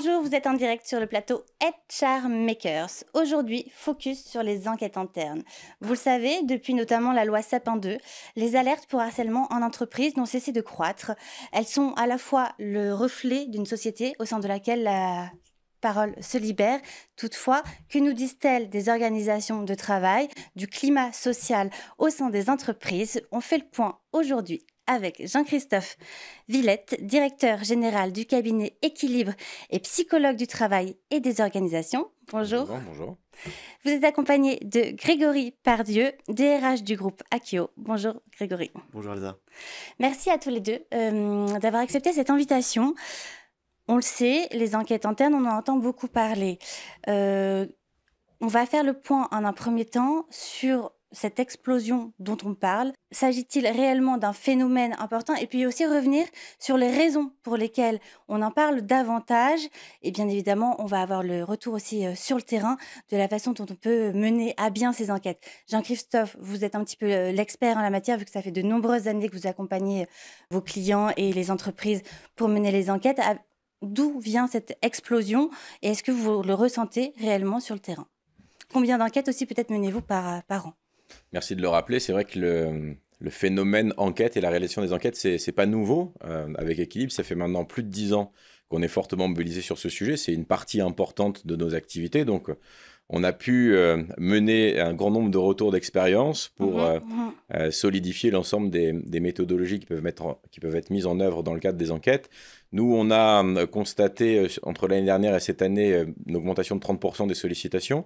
Bonjour, vous êtes en direct sur le plateau Ed Makers. Aujourd'hui, focus sur les enquêtes internes. Vous le savez, depuis notamment la loi Sapin 2, les alertes pour harcèlement en entreprise n'ont cessé de croître. Elles sont à la fois le reflet d'une société au sein de laquelle la parole se libère. Toutefois, que nous disent-elles des organisations de travail, du climat social au sein des entreprises On fait le point aujourd'hui avec Jean-Christophe Villette, directeur général du cabinet Équilibre et psychologue du travail et des organisations. Bonjour. Bonjour. Vous êtes accompagné de Grégory Pardieu, DRH du groupe Akio. Bonjour Grégory. Bonjour Elsa. Merci à tous les deux euh, d'avoir accepté cette invitation. On le sait, les enquêtes internes, on en entend beaucoup parler. Euh, on va faire le point en un premier temps sur cette explosion dont on parle S'agit-il réellement d'un phénomène important Et puis aussi revenir sur les raisons pour lesquelles on en parle davantage. Et bien évidemment, on va avoir le retour aussi euh, sur le terrain de la façon dont on peut mener à bien ces enquêtes. Jean-Christophe, vous êtes un petit peu euh, l'expert en la matière, vu que ça fait de nombreuses années que vous accompagnez euh, vos clients et les entreprises pour mener les enquêtes. D'où vient cette explosion et est-ce que vous le ressentez réellement sur le terrain Combien d'enquêtes aussi peut-être menez-vous par, par an Merci de le rappeler. C'est vrai que le, phénomène enquête et la réalisation des enquêtes, n'est pas nouveau. Euh, avec Équilibre, ça fait maintenant plus de dix ans qu'on est fortement mobilisé sur ce sujet. C'est une partie importante de nos activités. Donc, on a pu euh, mener un grand nombre de retours d'expérience pour mhm. euh, euh, solidifier l'ensemble des, méthodologies qui peuvent, être mises en œuvre dans le cadre des enquêtes. Nous, on a hum, constaté entre l'année dernière et cette année une augmentation de 30% des sollicitations,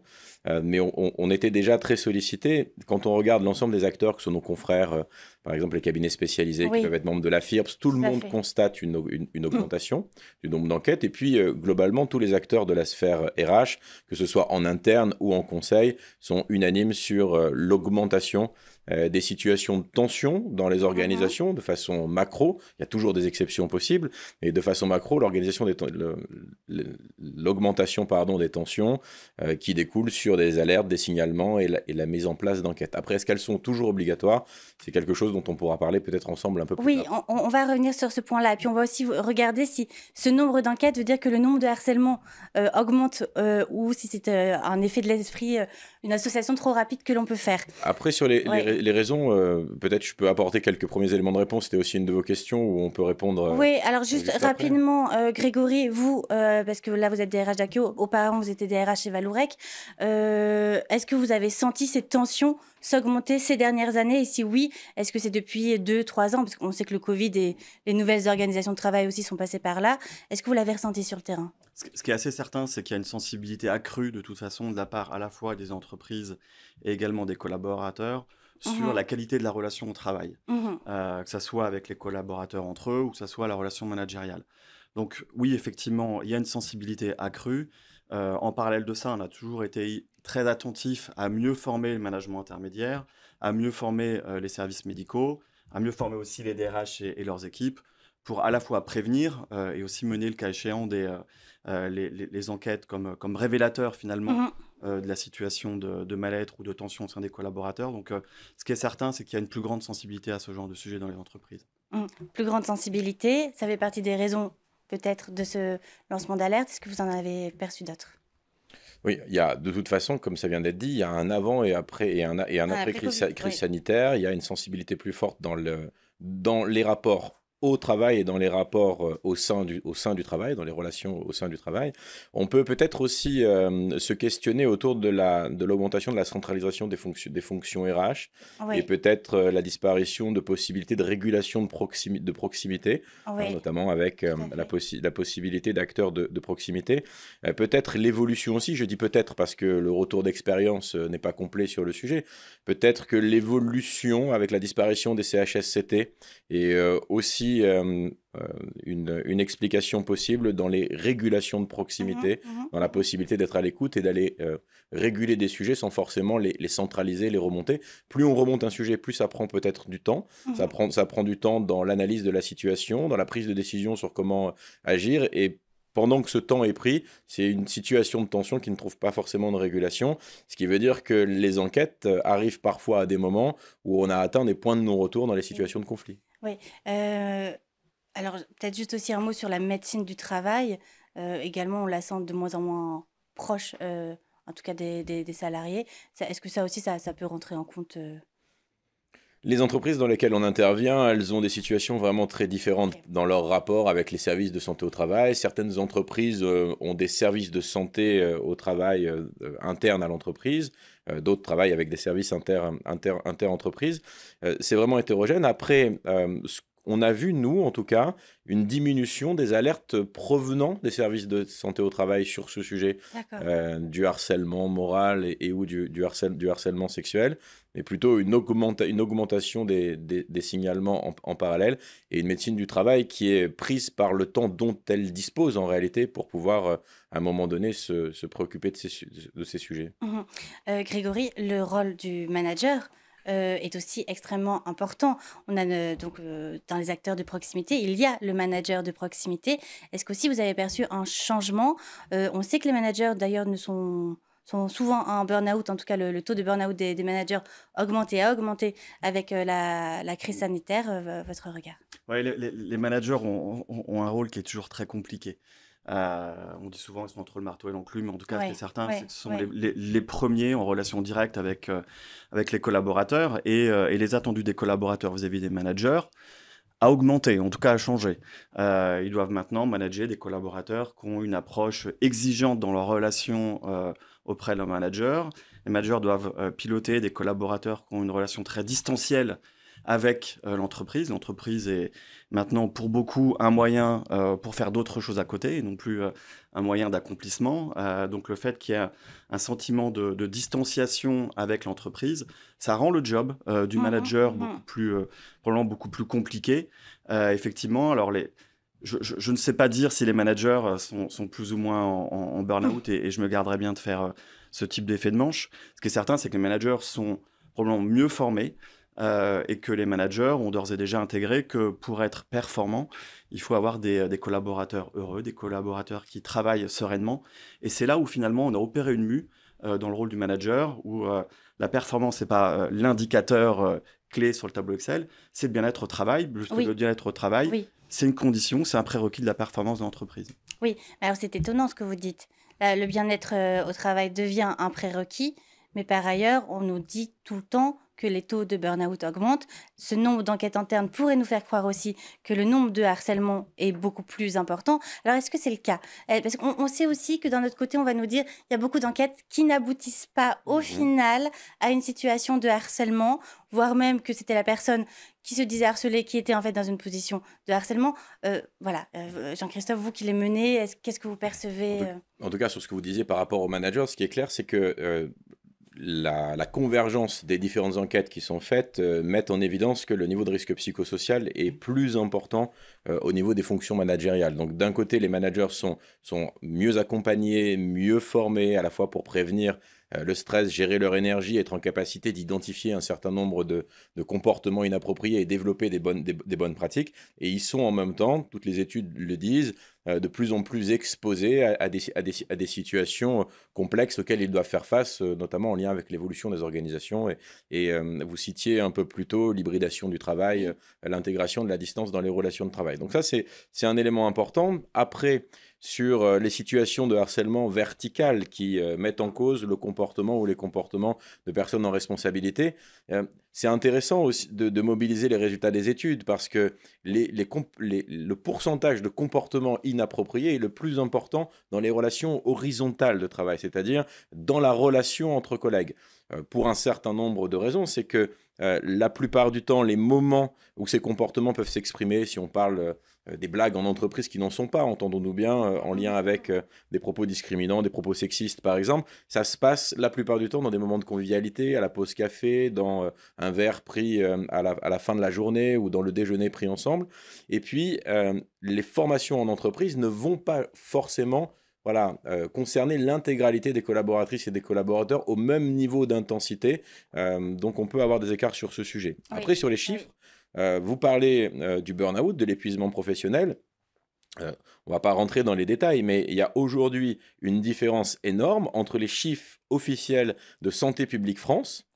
mais on, était déjà très sollicité. Quand on regarde l'ensemble des acteurs, que sont nos confrères, par exemple les cabinets spécialisés qui peuvent être membres de la FIRPS, tout, le monde constate une, augmentation du nombre d'enquêtes. Et puis, globalement, tous les acteurs de la sphère RH, que ce soit en interne, ou en conseil sont unanimes sur euh, l'augmentation euh, des situations de tension dans les organisations mhm. de façon macro. Il y a toujours des exceptions possibles, mais de façon macro, l'organisation des l'augmentation pardon des tensions euh, qui découlent sur des alertes, des signalements et la, mise en place d'enquêtes. Après, est-ce qu'elles sont toujours obligatoires C'est quelque chose dont on pourra parler peut-être ensemble un peu plus oui, tard. Oui, on, va revenir sur ce point-là, et puis on va aussi regarder si ce nombre d'enquêtes veut dire que le nombre de harcèlement euh, augmente ou si c'est un effet de l'esprit, une association trop rapide que l'on peut faire. Après, sur les, les les raisons, euh, peut-être je peux apporter quelques premiers éléments de réponse. C'était aussi une de vos questions où on peut répondre. Euh, oui, alors juste, rapidement, euh, Grégory, vous, parce que là vous êtes DRH d'Accio, auparavant vous étiez DRH chez Valourec, est-ce que vous avez senti cette tension s'augmenter ces dernières années Et si oui, est-ce que c'est depuis 2-3 ans Parce qu'on sait que le Covid et les nouvelles organisations de travail aussi sont passées par là. Est-ce que vous l'avez ressenti sur le terrain ce qui est assez certain, c'est qu'il y a une sensibilité accrue de toute façon de la part à la fois des entreprises et également des collaborateurs sur mmh la qualité de la relation au travail, mmh euh, que ce soit avec les collaborateurs entre eux ou que ce soit la relation managériale. Donc oui, effectivement, il y a une sensibilité accrue. Euh, en parallèle de ça, on a toujours été très attentif à mieux former le management intermédiaire, à mieux former euh, les services médicaux, à mieux former aussi les DRH et, leurs équipes pour à la fois prévenir et aussi mener le cas échéant des, les, enquêtes comme, comme révélateurs finalement mmh euh, de la situation de, mal-être ou de tension au sein des collaborateurs. Donc, euh, ce qui est certain, c'est qu'il y a une plus grande sensibilité à ce genre de sujet dans les entreprises. Mm. Plus grande sensibilité, ça fait partie des raisons peut-être de ce lancement d'alerte. Est-ce que vous en avez perçu d'autres oui, il y a de toute façon, comme ça vient d'être dit, il y a un avant et après et un, ah, après, crise, sanitaire. Il y a une sensibilité plus forte dans, dans les rapports au travail et dans les rapports euh, au sein du, au sein du travail, dans les relations au sein du travail. On peut peut-être aussi euh, se questionner autour de l'augmentation la, de, de la centralisation des fonctions, des fonctions RH et peut-être euh, la disparition de possibilités de régulation de, proximité de proximité, hein, notamment avec la, la, possibilité d'acteurs de, de, proximité. peut-être l'évolution aussi, je dis peut-être parce que le retour d'expérience n'est pas complet sur le sujet, peut-être que l'évolution avec la disparition des CHSCT et aussi euh, euh, une, explication possible dans les régulations de proximité, mhm, mhm. dans la possibilité d'être à l'écoute et d'aller euh, réguler des sujets sans forcément les, centraliser, les remonter. Plus on remonte un sujet, plus ça prend peut-être du temps. Mhm. Ça, prend, ça prend du temps dans l'analyse de la situation, dans la prise de décision sur comment agir et pendant que ce temps est pris, c'est une situation de tension qui ne trouve pas forcément de régulation, ce qui veut dire que les enquêtes arrivent parfois à des moments où on a atteint des points de non-retour dans les situations de conflit. Oui. Euh, alors, peut-être juste aussi un mot sur la médecine du travail. Euh, également, on la sent de moins en moins proche, euh, en tout cas des, salariés. Est-ce que ça aussi, ça, ça peut rentrer en compte les entreprises dans lesquelles on intervient, elles ont des situations vraiment très différentes dans leur rapport avec les services de santé au travail. Certaines entreprises euh, ont des services de santé euh, au travail euh, internes à l'entreprise. D'autres travaillent avec des services inter, inter, C'est vraiment hétérogène. Après, on a vu, nous en tout cas, une diminution des alertes provenant des services de santé au travail sur ce sujet, euh, du harcèlement moral et, ou du, harcèlement sexuel, mais plutôt une, augmentation des, signalements en, parallèle et une médecine du travail qui est prise par le temps dont elle dispose en réalité pour pouvoir, euh, à un moment donné, se, préoccuper de ces, sujets. Mmh euh, Grégory, le rôle du manager euh, est aussi extrêmement important. On a euh, donc euh, dans les acteurs de proximité, il y a le manager de proximité. Est-ce aussi vous avez perçu un changement On sait que les managers d'ailleurs ne sont sont souvent en burn-out, en tout cas le, taux de burn-out des, managers a augmenté avec la, crise sanitaire. votre regard les, managers ont, un rôle qui est toujours très compliqué. Euh, on dit souvent qu'ils sont entre le marteau et l'enclume, mais en tout cas, c'est certain, ce sont les, premiers en relation directe avec, euh, les collaborateurs euh, et, les attendus des collaborateurs vis-à-vis des managers a augmenté, en tout cas a changé. ils doivent maintenant manager des collaborateurs qui ont une approche exigeante dans leur relation auprès de leur manager. Les managers doivent piloter des collaborateurs qui ont une relation très distancielle avec euh, l'entreprise. L'entreprise est maintenant pour beaucoup un moyen euh, pour faire d'autres choses à côté et non plus euh, un moyen d'accomplissement. donc le fait qu'il y ait un sentiment de, distanciation avec l'entreprise, ça rend le job du mmh, manager mmh, beaucoup mmh. plus, probablement beaucoup plus compliqué. effectivement, alors je, ne sais pas dire si les managers sont, plus ou moins en, en burn-out et, et, je me garderais bien de faire ce type d'effet de manche. Ce qui est certain, c'est que les managers sont probablement mieux formés, euh, et que les managers ont d'ores et déjà intégré que pour être performant, il faut avoir euh, des, collaborateurs heureux, des collaborateurs qui travaillent sereinement. Et c'est là où finalement on a opéré une mue euh, dans le rôle du manager, où la performance n'est pas l'indicateur clé sur le tableau Excel, c'est le bien-être au travail. Le bien-être au travail, c'est une condition, c'est un prérequis de la performance de l'entreprise. Oui, alors c'est étonnant ce que vous dites. Le bien-être au travail devient un prérequis, mais par ailleurs, on nous dit tout le temps que les taux de burn-out augmentent. Ce nombre d'enquêtes internes pourrait nous faire croire aussi que le nombre de harcèlements est beaucoup plus important. Alors, est-ce que c'est le cas eh, Parce qu'on sait aussi que d'un autre côté, on va nous dire il y a beaucoup d'enquêtes qui n'aboutissent pas au mmh final à une situation de harcèlement, voire même que c'était la personne qui se disait harcelée qui était en fait dans une position de harcèlement. Euh, voilà, euh, Jean-Christophe, vous qui les menez, qu'est-ce que vous percevez en tout, euh? cas, sur ce que vous disiez par rapport aux managers, ce qui est clair, c'est que la, convergence des différentes enquêtes qui sont faites euh, met en évidence que le niveau de risque psychosocial est plus important euh, au niveau des fonctions managériales. Donc d'un côté, les managers sont, mieux accompagnés, mieux formés, à la fois pour prévenir euh, le stress, gérer leur énergie, être en capacité d'identifier un certain nombre de, comportements inappropriés et développer des bonnes, des bonnes pratiques. Et ils sont en même temps, toutes les études le disent, euh, de plus en plus exposés à, des, situations euh, complexes auxquelles ils doivent faire face, euh, notamment en lien avec l'évolution des organisations. Et, vous citiez un peu plus tôt l'hybridation du travail, l'intégration de la distance dans les relations de travail. Donc ça, c'est un élément important. Après, sur les situations de harcèlement vertical qui mettent en cause le comportement ou les comportements de personnes en responsabilité c'est intéressant aussi de, mobiliser les résultats des études parce que le pourcentage de comportements inappropriés est le plus important dans les relations horizontales de travail, c'est-à-dire dans la relation entre collègues. Euh, pour un certain nombre de raisons, c'est que euh, la plupart du temps, les moments où ces comportements peuvent s'exprimer, si on parle euh, euh, des blagues en entreprise qui n'en sont pas, entendons-nous bien, euh, en lien avec euh, des propos discriminants, des propos sexistes par exemple. Ça se passe la plupart du temps dans des moments de convivialité, à la pause café, dans un verre pris à la, fin de la journée ou dans le déjeuner pris ensemble. Et puis, les formations en entreprise ne vont pas forcément voilà, concerner l'intégralité des collaboratrices et des collaborateurs au même niveau d'intensité. donc on peut avoir des écarts sur ce sujet. Après, sur les chiffres, euh, vous parlez euh, du burn-out, de l'épuisement professionnel. Euh, on va pas rentrer dans les détails, mais il y a aujourd'hui une différence énorme entre les chiffres officiels de Santé publique France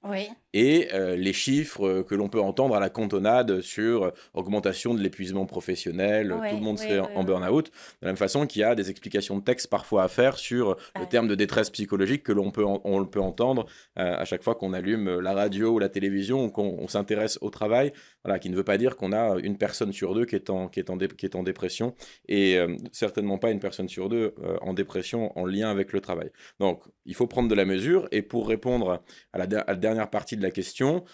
et euh, les chiffres euh, que l'on peut entendre à la cantonade sur euh, augmentation de l'épuisement professionnel, tout le monde serait en burn-out, de la même façon qu'il y a des explications de texte parfois à faire sur ah le terme de détresse psychologique que l'on peut, peut entendre à chaque fois qu'on allume la radio ou la télévision ou qu'on s'intéresse au travail, voilà, qui ne veut pas dire qu'on a une personne sur deux qui est en, qui est en, qui est en dépression. Et, certainement pas une personne sur deux euh, en dépression en lien avec le travail. Donc, il faut prendre de la mesure. Et pour répondre à la, dernière partie de la question,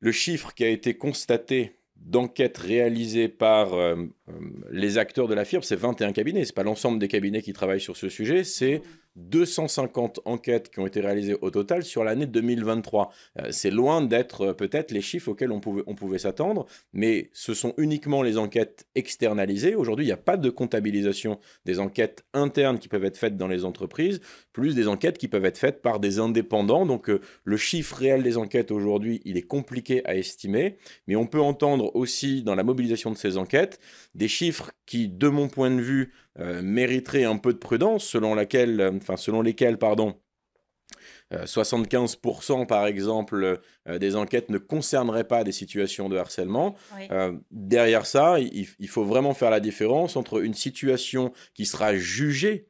le chiffre qui a été constaté d'enquêtes réalisées par euh, euh, les acteurs de la firme, c'est 21 cabinets. C'est pas l'ensemble des cabinets qui travaillent sur ce sujet, c'est 250 enquêtes qui ont été réalisées au total sur l'année 2023. Euh, c'est loin d'être euh, peut-être les chiffres auxquels on pouvait, s'attendre, mais ce sont uniquement les enquêtes externalisées. Aujourd'hui, il n'y a pas de comptabilisation des enquêtes internes qui peuvent être faites dans les entreprises, plus des enquêtes qui peuvent être faites par des indépendants. Donc euh, le chiffre réel des enquêtes aujourd'hui, il est compliqué à estimer, mais on peut entendre aussi dans la mobilisation de ces enquêtes des chiffres qui, de mon point de vue, euh, mériterait un peu de prudence, selon, laquelle, euh, enfin, selon lesquelles pardon, 75% euh, par exemple des enquêtes ne concerneraient pas des situations de harcèlement. derrière ça, il, faut vraiment faire la différence entre une situation qui sera jugée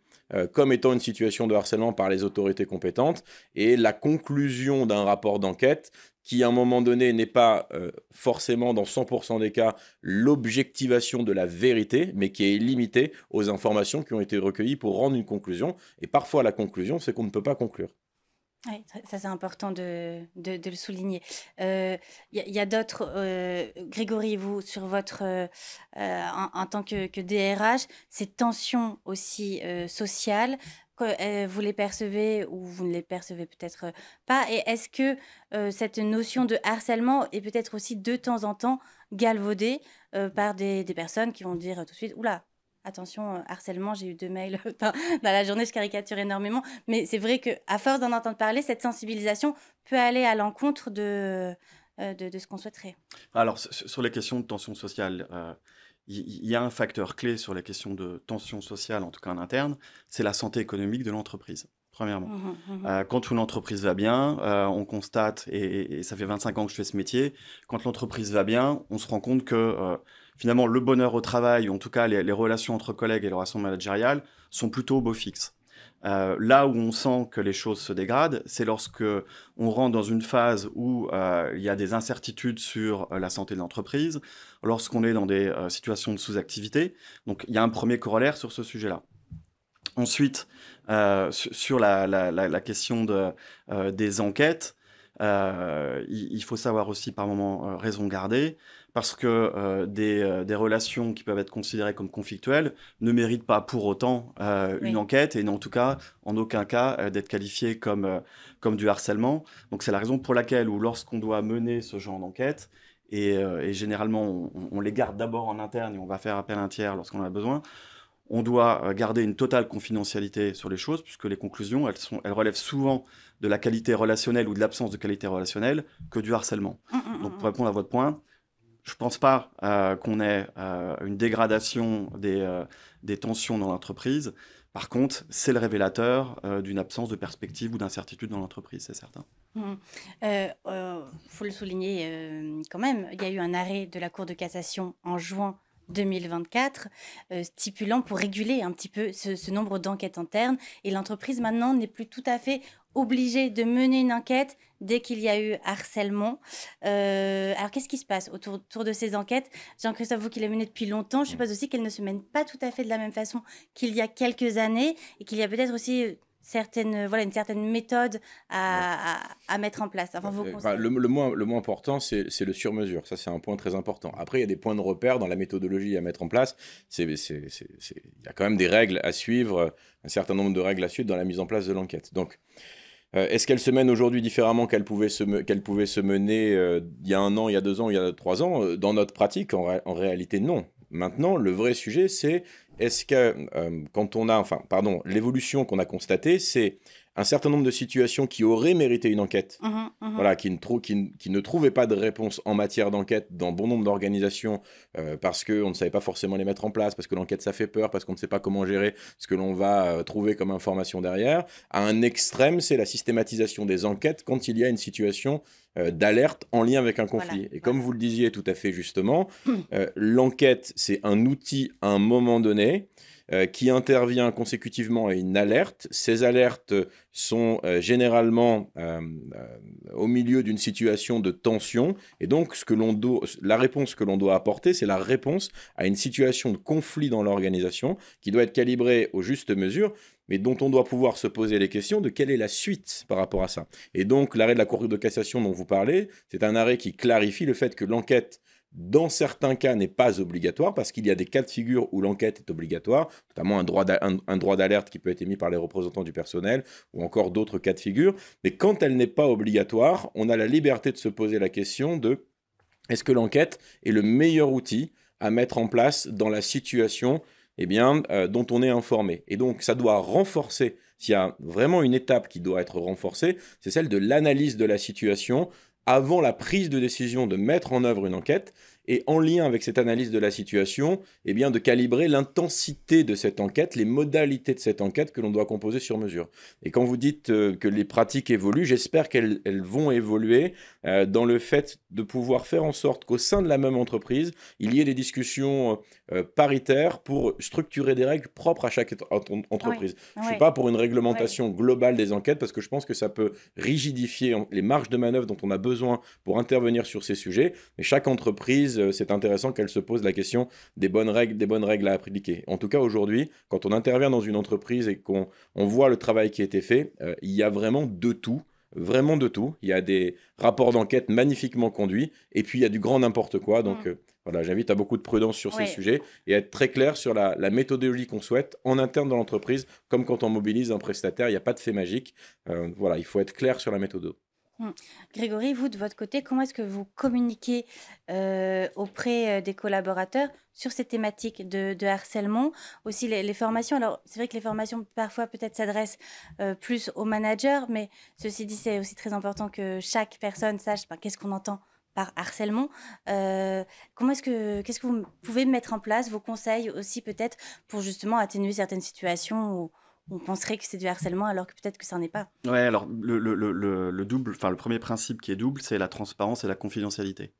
comme étant une situation de harcèlement par les autorités compétentes et la conclusion d'un rapport d'enquête qui à un moment donné n'est pas euh, forcément dans 100% des cas l'objectivation de la vérité, mais qui est limitée aux informations qui ont été recueillies pour rendre une conclusion. Et parfois la conclusion, c'est qu'on ne peut pas conclure. Oui, ça c'est important de, de, le souligner. Il euh, y a, d'autres, euh, Grégory, vous, sur votre, en, tant que, que DRH, ces tensions aussi sociales, vous les percevez ou vous ne les percevez peut-être pas Et est-ce que cette notion de harcèlement est peut-être aussi de temps en temps galvaudée par des, personnes qui vont dire tout de suite, oula Attention, harcèlement, j'ai eu deux mails dans, la journée, je caricature énormément. Mais c'est vrai qu'à force d'en entendre parler, cette sensibilisation peut aller à l'encontre de, de, de, ce qu'on souhaiterait. Alors, sur les questions de tension sociale, il y a un facteur clé sur la question de tension sociale, en tout cas en interne, c'est la santé économique de l'entreprise. Premièrement, mmh, mmh, mmh. Euh, quand une entreprise va bien, euh, on constate, et, ça fait 25 ans que je fais ce métier, quand l'entreprise va bien, on se rend compte que euh, finalement le bonheur au travail, ou en tout cas les, relations entre collègues et les relations managériales, sont plutôt au beau fixe. Euh, là où on sent que les choses se dégradent, c'est lorsqu'on on rentre dans une phase où euh, il y a des incertitudes sur euh, la santé de l'entreprise, lorsqu'on est dans des situations de sous-activité. Donc il y a un premier corollaire sur ce sujet-là. Ensuite, sur la, question des enquêtes, euh, il, faut savoir aussi par moments euh, raison garder, parce que euh, des, relations qui peuvent être considérées comme conflictuelles ne méritent pas pour autant une enquête et en tout cas, en aucun cas, d'être qualifiées comme, du harcèlement. Donc c'est la raison pour laquelle, ou lorsqu'on doit mener ce genre d'enquête, et, généralement on les garde d'abord en interne et on va faire appel à un tiers lorsqu'on en a besoin, on doit euh, garder une totale confidentialité sur les choses, puisque les conclusions, elles, sont, elles relèvent souvent de la qualité relationnelle ou de l'absence de qualité relationnelle que du harcèlement. Mmh, mmh, Donc, mmh, pour répondre à votre point, je ne pense pas euh, qu'on ait euh, une dégradation des, des tensions dans l'entreprise. Par contre, c'est le révélateur d'une absence de perspective ou d'incertitude dans l'entreprise, c'est certain. Il faut le souligner quand même, il y a eu un arrêt de la Cour de cassation en juin 2024, euh, stipulant pour réguler un petit peu ce, nombre d'enquêtes internes. Et l'entreprise maintenant n'est plus tout à fait obligée de mener une enquête dès qu'il y a eu harcèlement. Euh, alors qu'est-ce qui se passe autour, de ces enquêtes Jean-Christophe, vous qui les menez depuis longtemps, je suppose aussi qu'elles ne se mènent pas tout à fait de la même façon qu'il y a quelques années et qu'il y a peut-être aussi euh, certaines, euh, voilà, une certaine méthode à, mettre en place. Enfin, vous euh, bah, le, moins, le moins important, c'est le sur-mesure. Ça, c'est un point très important. Après, il y a des points de repère dans la méthodologie à mettre en place. Il y a quand même des règles à suivre, un certain nombre de règles à suivre dans la mise en place de l'enquête. Donc, euh, Est-ce qu'elle se mène aujourd'hui différemment qu'elle pouvait, pouvait, se mener il y a un an, il y a deux ans, il y a trois ans Dans notre pratique, en réalité, non. Maintenant, le vrai sujet, c'est est-ce que, euh, quand on a, enfin, pardon, l'évolution qu'on a constatée, c'est un certain nombre de situations qui auraient mérité une enquête, voilà, qui ne, qui, ne trouvaient pas de réponse en matière d'enquête dans bon nombre d'organisations euh, parce qu'on ne savait pas forcément les mettre en place, parce que l'enquête ça fait peur, parce qu'on ne sait pas comment gérer ce que l'on va euh, trouver comme information derrière. À un extrême, c'est la systématisation des enquêtes quand il y a une situation euh, d'alerte en lien avec un conflit. et comme vous le disiez tout à fait justement, hum. l'enquête c'est un outil à un moment donné. Euh, qui intervient consécutivement à une alerte. Ces alertes sont euh, généralement euh, au milieu d'une situation de tension. Et donc, ce que la réponse que l'on doit apporter, c'est la réponse à une situation de conflit dans l'organisation qui doit être calibrée aux justes mesures mais dont on doit pouvoir se poser les questions de quelle est la suite par rapport à ça. Et donc l'arrêt de la Cour de cassation dont vous parlez, c'est un arrêt qui clarifie le fait que l'enquête dans certains cas, n'est pas obligatoire, parce qu'il y a des cas de figure où l'enquête est obligatoire, notamment un droit d'alerte qui peut être émis par les représentants du personnel, ou encore d'autres cas de figure. Mais quand elle n'est pas obligatoire, on a la liberté de se poser la question de est-ce que l'enquête est le meilleur outil à mettre en place dans la situation eh bien, euh, dont on est informé. Et donc, ça doit renforcer, s'il y a vraiment une étape qui doit être renforcée, c'est celle de l'analyse de la situation avant la prise de décision de mettre en œuvre une enquête, et en lien avec cette analyse de la situation, eh bien de calibrer l'intensité de cette enquête, les modalités de cette enquête que l'on doit composer sur mesure. Et quand vous dites euh, que les pratiques évoluent, j'espère qu'elles vont évoluer euh, dans le fait de pouvoir faire en sorte qu'au sein de la même entreprise, il y ait des discussions euh, euh, paritaire pour structurer des règles propres à chaque entreprise. je ne suis pas pour une réglementation globale des enquêtes parce que je pense que ça peut rigidifier les marges de manœuvre dont on a besoin pour intervenir sur ces sujets. Mais chaque entreprise, euh, c'est intéressant qu'elle se pose la question des bonnes règles, des bonnes règles à appliquer. En tout cas, aujourd'hui, quand on intervient dans une entreprise et qu'on voit le travail qui a été fait, euh, il y a vraiment de tout vraiment de tout. Il y a des rapports d'enquête magnifiquement conduits, et puis il y a du grand n'importe quoi. Donc, mm. Voilà, j'invite à beaucoup de prudence sur ce ces sujets et à être très clair sur la, méthodologie qu'on souhaite en interne dans l'entreprise, comme quand on mobilise un prestataire, il n'y a pas de fait magique. Euh, voilà, il faut être clair sur la méthode. Hmm. Grégory, vous de votre côté, comment est-ce que vous communiquez euh, auprès euh, des collaborateurs sur ces thématiques de, harcèlement Aussi les, formations, alors c'est vrai que les formations parfois peut-être s'adressent plus aux managers, mais ceci dit, c'est aussi très important que chaque personne sache ben, qu'est-ce qu'on entend par harcèlement. Euh, comment est-ce que, qu'est-ce que vous pouvez mettre en place, vos conseils aussi peut-être pour justement atténuer certaines situations où on penserait que c'est du harcèlement alors que peut-être que ça n'est pas. Ouais, alors le, double, enfin le premier principe qui est double, c'est la transparence et la confidentialité.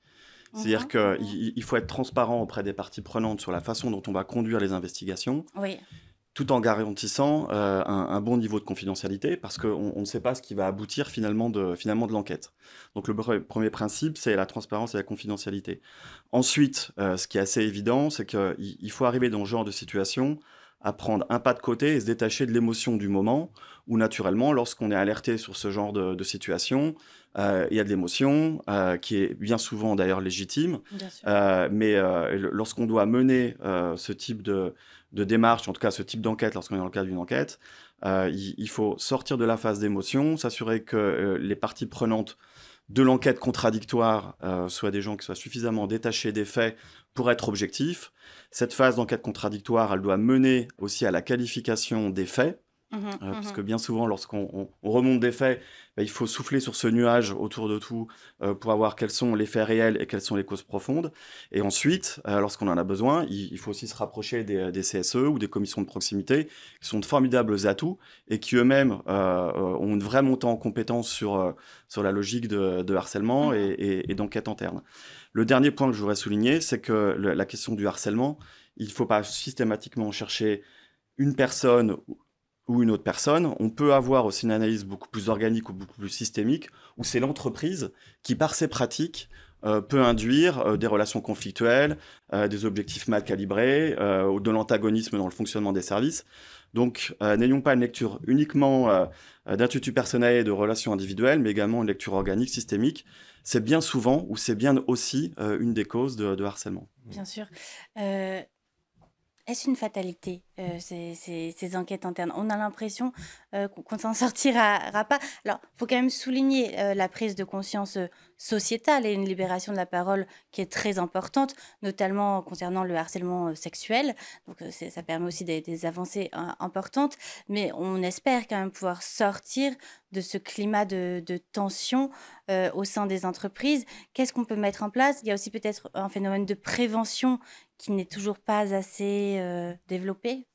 C'est-à-dire qu'il il faut être transparent auprès des parties prenantes sur la façon dont on va conduire les investigations. Oui tout en garantissant euh, un, bon niveau de confidentialité, parce qu'on ne sait pas ce qui va aboutir finalement de, finalement de l'enquête. Donc le premier principe, c'est la transparence et la confidentialité. Ensuite, euh, ce qui est assez évident, c'est qu'il faut arriver dans ce genre de situation à prendre un pas de côté et se détacher de l'émotion du moment, où naturellement, lorsqu'on est alerté sur ce genre de, situation, euh, il y a de l'émotion, qui est bien souvent d'ailleurs légitime, mais lorsqu'on doit mener ce type de, de démarche, en tout cas ce type d'enquête lorsqu'on est dans le cadre d'une enquête, euh, il, faut sortir de la phase d'émotion, s'assurer que euh, les parties prenantes de l'enquête contradictoire euh, soient des gens qui soient suffisamment détachés des faits pour être objectifs. Cette phase d'enquête contradictoire, elle doit mener aussi à la qualification des faits Mhm, euh, parce mhm. que bien souvent, lorsqu'on remonte des faits, bah, il faut souffler sur ce nuage autour de tout euh, pour avoir quels sont les faits réels et quelles sont les causes profondes. Et ensuite, euh, lorsqu'on en a besoin, il, faut aussi se rapprocher des, des, CSE ou des commissions de proximité, qui sont de formidables atouts et qui eux-mêmes ont une vraie montée en compétence sur, sur la logique de, de harcèlement mhm. et, et, et d'enquête interne. Le dernier point que je voudrais souligner, c'est que la question du harcèlement, il ne faut pas systématiquement chercher une personne ou une autre personne, on peut avoir aussi une analyse beaucoup plus organique ou beaucoup plus systémique, où c'est l'entreprise qui, par ses pratiques, euh, peut induire euh, des relations conflictuelles, euh, des objectifs mal calibrés, ou de l'antagonisme dans le fonctionnement des services. Donc, n'ayons pas une lecture uniquement d'intuitus personnel et de relations individuelles, mais également une lecture organique, systémique. C'est bien souvent, ou c'est bien aussi une des causes de, de harcèlement. Bien sûr est-ce une fatalité, euh, ces, enquêtes internes On a l'impression euh, qu'on ne s'en sortira pas. Alors, il faut quand même souligner euh, la prise de conscience sociétale et une libération de la parole qui est très importante, notamment concernant le harcèlement sexuel. Donc, ça permet aussi des, avancées hein, importantes, mais on espère quand même pouvoir sortir de ce climat de, de tension au sein des entreprises. Qu'est-ce qu'on peut mettre en place Il y a aussi peut-être un phénomène de prévention qui n'est toujours pas assez euh, développé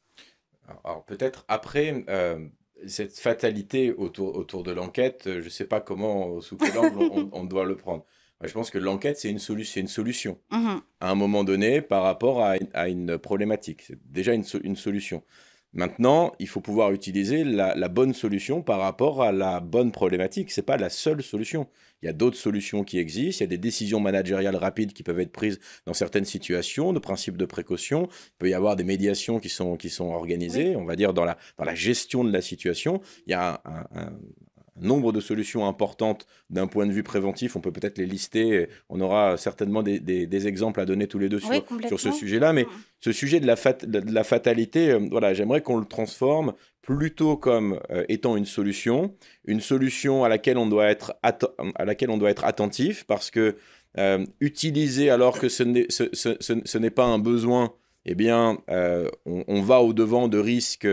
Alors, peut-être après euh, cette fatalité autour, de l'enquête, euh, je ne sais pas comment, sous quel angle on, doit le prendre. je pense que l'enquête, c'est une, une, solution mmh à un moment donné par rapport à, une problématique. C'est déjà une solution. Maintenant, il faut pouvoir utiliser la, bonne solution par rapport à la bonne problématique. Ce n'est pas la seule solution. Il y a d'autres solutions qui existent. Il y a des décisions managériales rapides qui peuvent être prises dans certaines situations, de principes de précaution. Il peut y avoir des médiations qui sont, qui sont organisées, on va dire, dans la, dans la gestion de la situation. Il y a un nombre de solutions importantes d'un point de vue préventif. On peut peut-être les lister. On aura certainement des, exemples à donner tous les deux sur, ce sujet-là. Mais ce sujet de la, de, la fatalité, euh, voilà, j'aimerais qu'on le transforme plutôt comme euh, étant une solution, une solution à laquelle on doit être, à laquelle on doit être attentif parce que euh, utiliser alors que ce n'est ce, pas un besoin, eh bien, on, on va au-devant de risques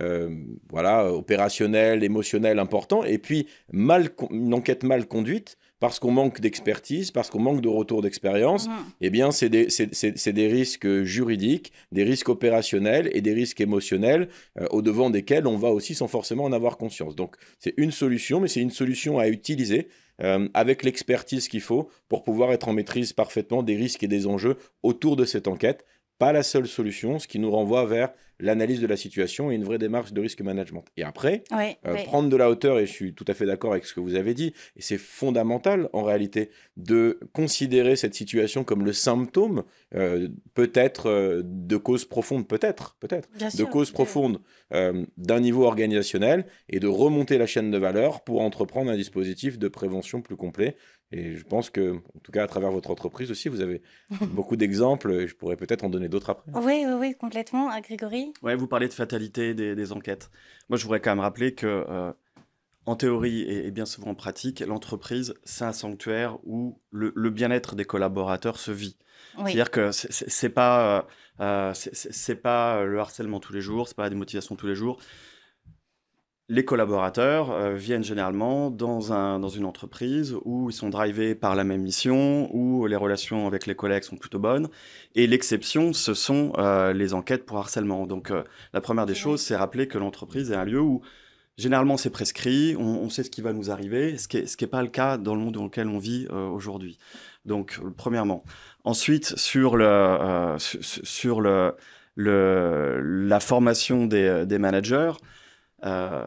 euh, voilà, opérationnel, émotionnel important, et puis une enquête mal conduite, parce qu'on manque d'expertise, parce qu'on manque de retour d'expérience, mmh. eh bien, c'est des, risques juridiques, des risques opérationnels et des risques émotionnels, euh, au devant desquels on va aussi sans forcément en avoir conscience. Donc, c'est une solution, mais c'est une solution à utiliser euh, avec l'expertise qu'il faut pour pouvoir être en maîtrise parfaitement des risques et des enjeux autour de cette enquête pas la seule solution, ce qui nous renvoie vers l'analyse de la situation et une vraie démarche de risque management. Et après, euh, prendre de la hauteur, et je suis tout à fait d'accord avec ce que vous avez dit, et c'est fondamental en réalité de considérer cette situation comme le symptôme euh, peut-être euh, de causes profondes, peut-être, peut-être, de causes profondes d'un niveau organisationnel et de remonter la chaîne de valeur pour entreprendre un dispositif de prévention plus complet et je pense que, en tout cas, à travers votre entreprise aussi, vous avez beaucoup d'exemples je pourrais peut-être en donner d'autres après. Oui, oui, oui, complètement. Ah, Grégory Oui, vous parlez de fatalité des, enquêtes. Moi, je voudrais quand même rappeler que, euh, en théorie et, bien souvent en pratique, l'entreprise, c'est un sanctuaire où le, bien-être des collaborateurs se vit. C'est-à-dire que c'est pas, euh, euh, c'est pas le harcèlement tous les jours, c'est pas la démotivation tous les jours les collaborateurs euh, viennent généralement dans, un, dans une entreprise où ils sont drivés par la même mission, où les relations avec les collègues sont plutôt bonnes. Et l'exception, ce sont euh, les enquêtes pour harcèlement. Donc euh, la première des choses, c'est rappeler que l'entreprise est un lieu où généralement c'est prescrit, on, sait ce qui va nous arriver, ce qui n'est pas le cas dans le monde dans lequel on vit aujourd'hui. Donc premièrement. Ensuite, sur le... sur le, la formation des, des managers, euh,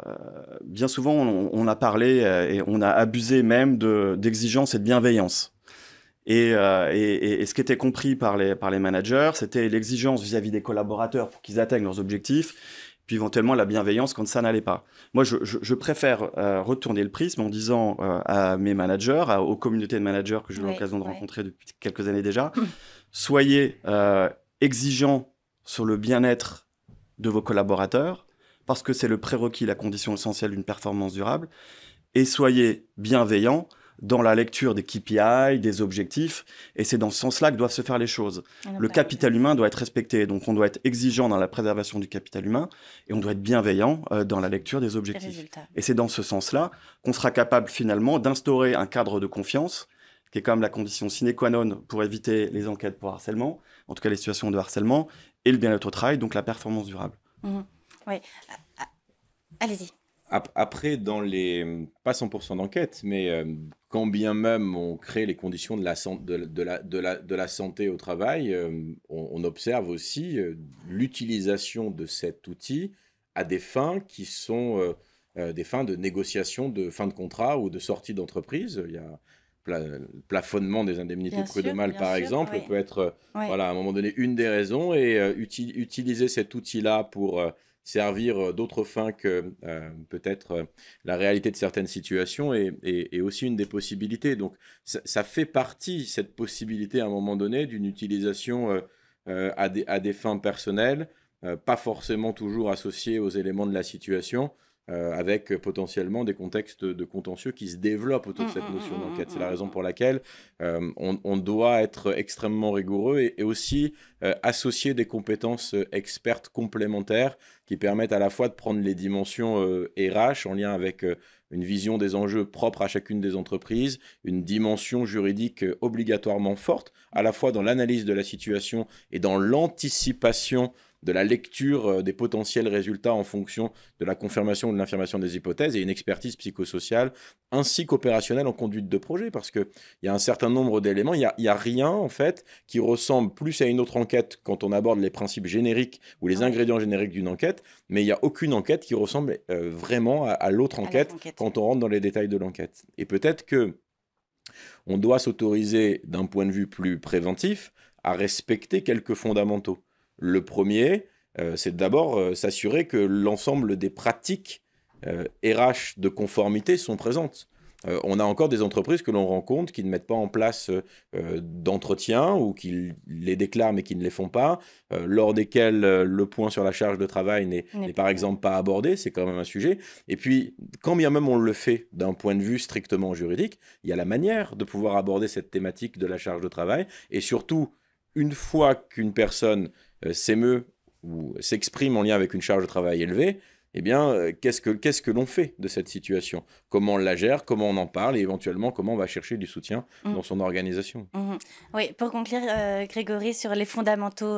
bien souvent, on, a parlé euh, et on a abusé même d'exigence et de bienveillance. Euh, et, ce qui était compris par les, par les managers, c'était l'exigence vis-à-vis des collaborateurs pour qu'ils atteignent leurs objectifs, puis éventuellement la bienveillance quand ça n'allait pas. Moi, je, préfère retourner le prisme en disant à mes managers, à, aux communautés de managers que j'ai eu l'occasion de rencontrer depuis quelques années déjà, hum. soyez exigeants sur le bien-être de vos collaborateurs, parce que c'est le prérequis, la condition essentielle d'une performance durable. Et soyez bienveillants dans la lecture des KPI, des objectifs, et c'est dans ce sens-là que doivent se faire les choses. Ah le bah, capital humain doit être respecté, donc on doit être exigeant dans la préservation du capital humain, et on doit être bienveillant euh, dans la lecture des objectifs. Et c'est dans ce sens-là qu'on sera capable finalement d'instaurer un cadre de confiance, qui est quand la condition sine qua non pour éviter les enquêtes pour harcèlement, en tout cas les situations de harcèlement, et le bien-être au travail, donc la performance durable. Mhm. Oui. Ah, ah, allez-y. Après, dans les. pas 100% d'enquête, mais euh, quand bien même on crée les conditions de la, de la, santé au travail, euh, on, observe aussi euh, l'utilisation de cet outil à des fins qui sont des fins de négociation de fin de contrat ou de sortie d'entreprise. Il y a le plafonnement des indemnités de mal, par exemple, peut être, voilà, à un moment donné, une des raisons. Et utiliser cet outil-là pour servir euh, d'autres fins que euh, peut-être euh, la réalité de certaines situations est, aussi une des possibilités. Donc ça, fait partie, cette possibilité à un moment donné, d'une utilisation à, des, à, des, fins personnelles, pas forcément toujours associée aux éléments de la situation. Euh, avec euh, potentiellement des contextes de contentieux qui se développent autour de mm, cette mm, notion mm, d'enquête. C'est la raison pour laquelle euh, on, doit être extrêmement rigoureux et, aussi associer des compétences expertes complémentaires qui permettent à la fois de prendre les dimensions RH en lien avec une vision des enjeux propres à chacune des entreprises, une dimension juridique obligatoirement forte, à la fois dans l'analyse de la situation et dans l'anticipation de la lecture euh, des potentiels résultats en fonction de la confirmation ou de l'infirmation des hypothèses et une expertise psychosociale ainsi qu'opérationnelle en conduite de projet parce qu'il y a un certain nombre d'éléments, il n'y a, rien en fait qui ressemble plus à une autre enquête quand on aborde les principes génériques ou les ah ingrédients génériques d'une enquête, mais il n'y a aucune enquête qui ressemble euh, vraiment à, l'autre enquête, enquête quand on rentre dans les détails de l'enquête. Et peut-être que on doit s'autoriser d'un point de vue plus préventif à respecter quelques fondamentaux. Le premier, euh, c'est d'abord euh, s'assurer que l'ensemble des pratiques RH euh, de conformité sont présentes. on a encore des entreprises que l'on rencontre qui ne mettent pas en place d'entretien ou qui les déclarent mais qui ne les font pas, lors desquelles le point sur la charge de travail n'est par exemple pas abordé, c'est quand même un sujet. Et puis, quand bien même on le fait d'un point de vue strictement juridique, il y a la manière de pouvoir aborder cette thématique de la charge de travail et surtout, une fois qu'une personne euh, s'émeut ou s'exprime en lien avec une charge de travail élevée, eh bien, euh, qu'est-ce que, quest que l'on fait de cette situation Comment on la gère Comment on en parle Et éventuellement, comment on va chercher du soutien mmh. dans son organisation mmh. Oui, pour conclure, euh, Grégory, sur les fondamentaux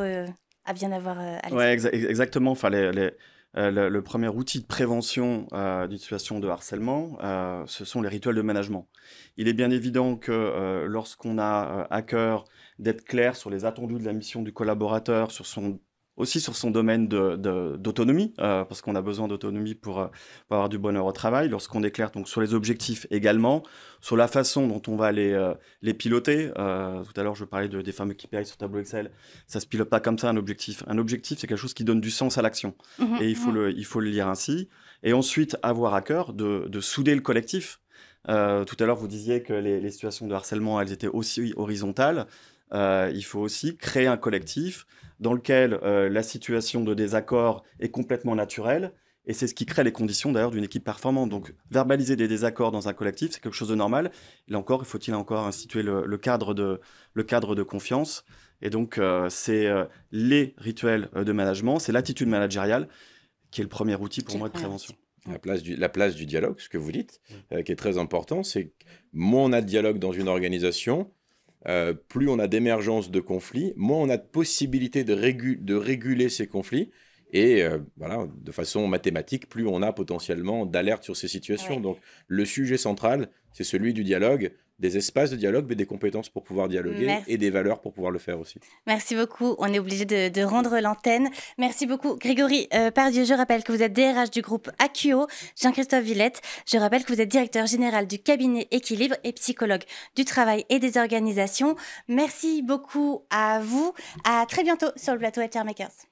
à bien avoir à Oui, exactement. Enfin, les euh, le, premier outil de prévention euh, d'une situation de harcèlement, euh, ce sont les rituels de management. Il est bien évident que lorsqu'on a à cœur d'être clair sur les attendus de la mission du collaborateur, sur son aussi sur son domaine d'autonomie, de, euh, parce qu'on a besoin d'autonomie euh, pour, avoir du bonheur au travail, lorsqu'on éclaire donc, sur les objectifs également, sur la façon dont on va les, euh, les piloter. tout à l'heure, je parlais de, des fameux KPI sur tableau Excel. Ça ne se pilote pas comme ça, un objectif. Un objectif, c'est quelque chose qui donne du sens à l'action. Mhm, et il faut, le, il faut le lire ainsi. Et ensuite, avoir à cœur de, de souder le collectif. tout à l'heure, vous disiez que les, situations de harcèlement, elles étaient aussi horizontales. il faut aussi créer un collectif dans lequel euh, la situation de désaccord est complètement naturelle. Et c'est ce qui crée les conditions d'ailleurs d'une équipe performante. Donc verbaliser des désaccords dans un collectif, c'est quelque chose de normal. Là encore, faut-il encore instituer le, cadre de, le cadre de confiance. Et donc, euh, c'est euh, les rituels de management, c'est l'attitude managériale qui est le premier outil pour moi de prévention. La place, du, la place du dialogue, ce que vous dites, mm. qui est très important, c'est on a de dialogue dans une organisation, euh, plus on a d'émergence de conflits, moins on a de possibilités de, réguler ces conflits. Et euh, voilà, de façon mathématique, plus on a potentiellement d'alerte sur ces situations. Donc le sujet central, c'est celui du dialogue des espaces de dialogue, mais des compétences pour pouvoir dialoguer et des valeurs pour pouvoir le faire aussi. Merci beaucoup. On est obligé de, rendre l'antenne. Merci beaucoup, Grégory euh, Pardieu. Je rappelle que vous êtes DRH du groupe AQO, Jean-Christophe Villette. Je rappelle que vous êtes directeur général du cabinet Équilibre et psychologue du travail et des organisations. Merci beaucoup à vous. À très bientôt sur le plateau HR Makers.